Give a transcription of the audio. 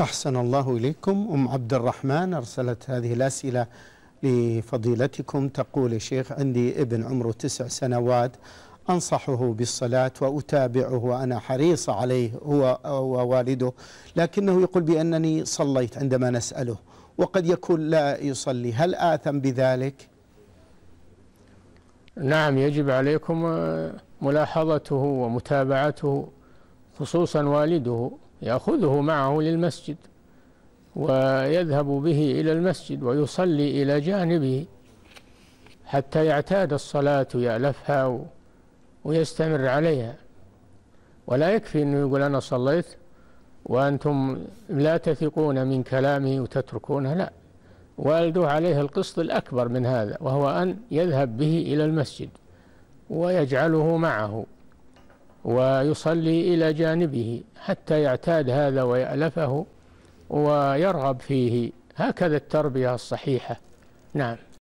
أحسن الله إليكم أم عبد الرحمن أرسلت هذه الأسئلة لفضيلتكم تقول يا شيخ عندي ابن عمره تسع سنوات أنصحه بالصلاة وأتابعه وأنا حريصة عليه هو ووالده لكنه يقول بأنني صليت عندما نسأله وقد يكون لا يصلي هل آثم بذلك؟ نعم يجب عليكم ملاحظته ومتابعته خصوصا والده يأخذه معه للمسجد ويذهب به إلى المسجد ويصلي إلى جانبه حتى يعتاد الصلاة ويألفها ويستمر عليها ولا يكفي أنه يقول أنا صليت وأنتم لا تثقون من كلامه وتتركونه لا والده عليه القسط الأكبر من هذا وهو أن يذهب به إلى المسجد ويجعله معه ويصلي إلى جانبه حتى يعتاد هذا ويألفه ويرغب فيه هكذا التربية الصحيحة نعم